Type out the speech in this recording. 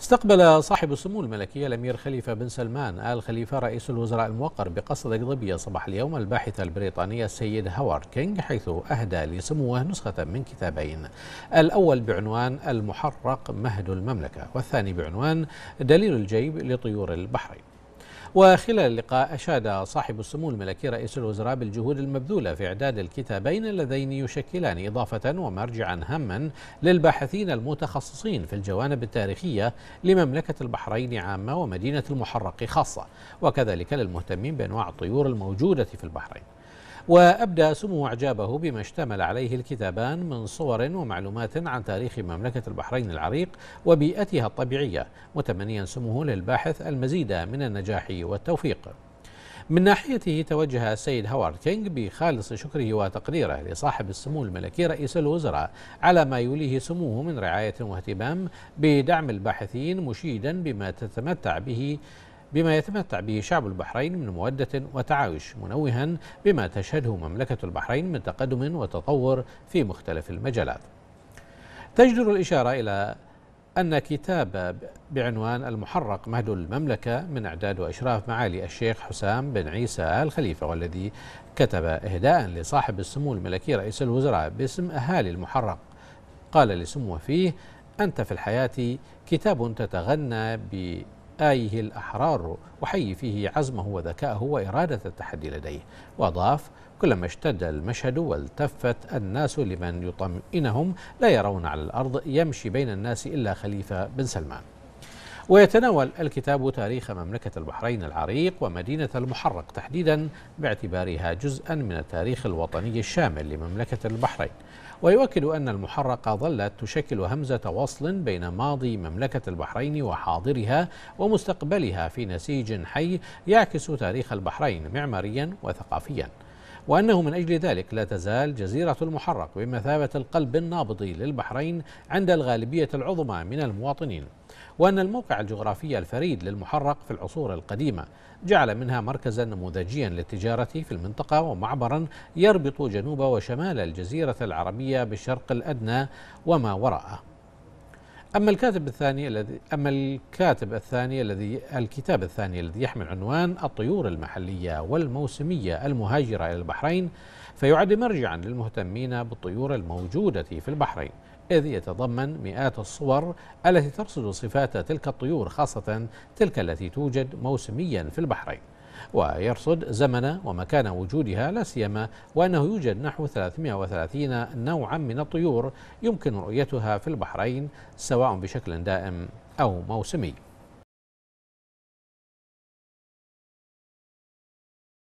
استقبل صاحب السمو الملكي الأمير خليفة بن سلمان آل خليفة رئيس الوزراء الموقر بقصر قضبية صباح اليوم الباحث البريطاني السيد هوارد كينغ حيث أهدى لسموه نسخة من كتابين الأول بعنوان المحرق مهد المملكة والثاني بعنوان دليل الجيب لطيور البحرين وخلال اللقاء أشاد صاحب السمو الملكي رئيس الوزراء بالجهود المبذولة في إعداد الكتابين اللذين يشكلان إضافة ومرجعا هاما للباحثين المتخصصين في الجوانب التاريخية لمملكة البحرين عامة ومدينة المحرق خاصة وكذلك للمهتمين بأنواع الطيور الموجودة في البحرين وأبدى سمو إعجابه بما اشتمل عليه الكتابان من صور ومعلومات عن تاريخ مملكة البحرين العريق وبيئتها الطبيعية متمنيا سموه للباحث المزيد من النجاح والتوفيق من ناحيته توجه السيد هوارد كينغ بخالص شكره وتقديره لصاحب السمو الملكي رئيس الوزراء على ما يوليه سموه من رعاية واهتمام بدعم الباحثين مشيدا بما تتمتع به بما يتمتع به شعب البحرين من مودة وتعايش منوها بما تشهده مملكة البحرين من تقدم وتطور في مختلف المجالات تجدر الإشارة إلى أن كتاب بعنوان المحرق مهد المملكة من إعداد وإشراف معالي الشيخ حسام بن عيسى آل خليفة والذي كتب إهداء لصاحب السمو الملكي رئيس الوزراء باسم أهالي المحرق قال لسموه فيه أنت في الحياة كتاب تتغنى آيه الأحرار وحي فيه عزمه وذكاءه وإرادة التحدي لديه وأضاف كلما اشتد المشهد والتفت الناس لمن يطمئنهم لا يرون على الأرض يمشي بين الناس إلا خليفة بن سلمان ويتناول الكتاب تاريخ مملكة البحرين العريق ومدينة المحرق تحديدا باعتبارها جزءا من التاريخ الوطني الشامل لمملكة البحرين ويؤكد أن المحرقة ظلت تشكل همزة وصل بين ماضي مملكة البحرين وحاضرها ومستقبلها في نسيج حي يعكس تاريخ البحرين معماريا وثقافيا وأنه من أجل ذلك لا تزال جزيرة المحرق بمثابة القلب النابض للبحرين عند الغالبية العظمى من المواطنين وأن الموقع الجغرافي الفريد للمحرق في العصور القديمة جعل منها مركزا نموذجيا للتجارة في المنطقة ومعبرا يربط جنوب وشمال الجزيرة العربية بالشرق الأدنى وما وراءه أما الكاتب الثاني الذي أما الكاتب الثاني الذي الكتاب الثاني الذي يحمل عنوان الطيور المحلية والموسمية المهاجرة إلى البحرين فيعد مرجعا للمهتمين بالطيور الموجودة في البحرين إذ يتضمن مئات الصور التي ترصد صفات تلك الطيور خاصة تلك التي توجد موسميا في البحرين ويرصد زمن ومكان وجودها لا سيما وأنه يوجد نحو 330 نوعا من الطيور يمكن رؤيتها في البحرين سواء بشكل دائم أو موسمي